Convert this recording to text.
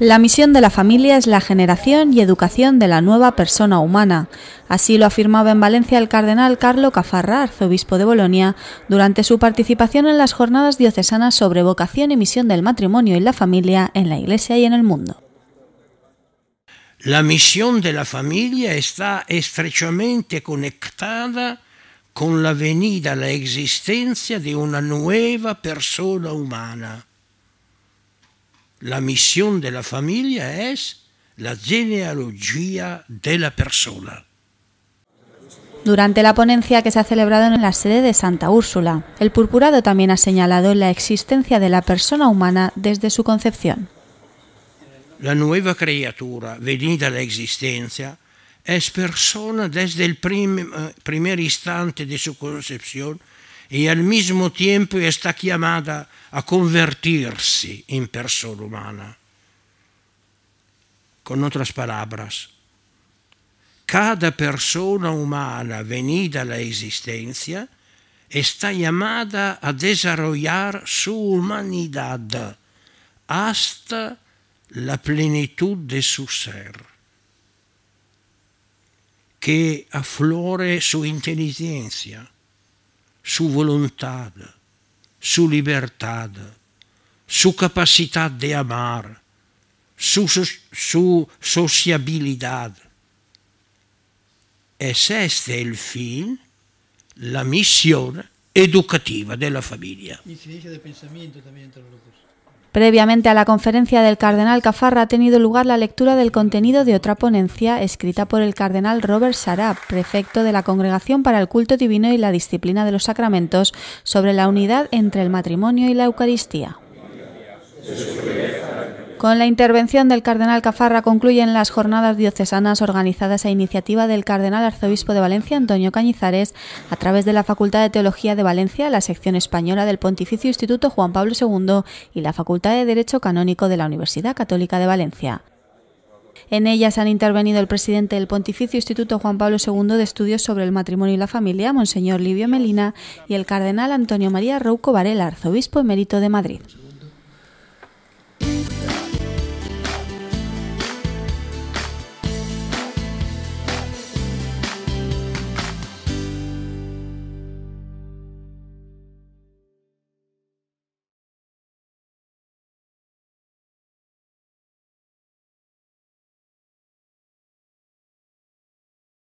La misión de la familia es la generación y educación de la nueva persona humana. Así lo afirmaba en Valencia el cardenal Carlo Cafarra, arzobispo de Bolonia, durante su participación en las jornadas diocesanas sobre vocación y misión del matrimonio y la familia en la Iglesia y en el mundo. La misión de la familia está estrechamente conectada con la venida, la existencia de una nueva persona humana la misión de la familia es la genealogía de la persona. Durante la ponencia que se ha celebrado en la sede de Santa Úrsula, el purpurado también ha señalado la existencia de la persona humana desde su concepción. La nueva criatura venida a la existencia es persona desde el eh, primer instante de su concepción e al mismo tiempo está chiamata a convertirsi in persona umana. Con altre parole, cada persona umana venida alla esistenza è está llamada a desarrollare su humanidad hasta la plenitudine de suo ser, Che afflore su intelligenza, su voluntad, su libertad, su capacidad de amar, su, su, su sociabilidad. Es este el fin, la misión educativa della famiglia. Incidencia del pensamiento también entre los dos. Previamente a la conferencia del cardenal Cafarra ha tenido lugar la lectura del contenido de otra ponencia escrita por el cardenal Robert Sarab, prefecto de la Congregación para el Culto Divino y la Disciplina de los Sacramentos, sobre la unidad entre el matrimonio y la Eucaristía. Con la intervención del cardenal Cafarra concluyen las jornadas diocesanas organizadas a iniciativa del cardenal arzobispo de Valencia, Antonio Cañizares, a través de la Facultad de Teología de Valencia, la sección española del Pontificio Instituto Juan Pablo II y la Facultad de Derecho Canónico de la Universidad Católica de Valencia. En ellas han intervenido el presidente del Pontificio Instituto Juan Pablo II de Estudios sobre el Matrimonio y la Familia, Monseñor Livio Melina, y el cardenal Antonio María Rouco Varela, arzobispo emérito de Madrid.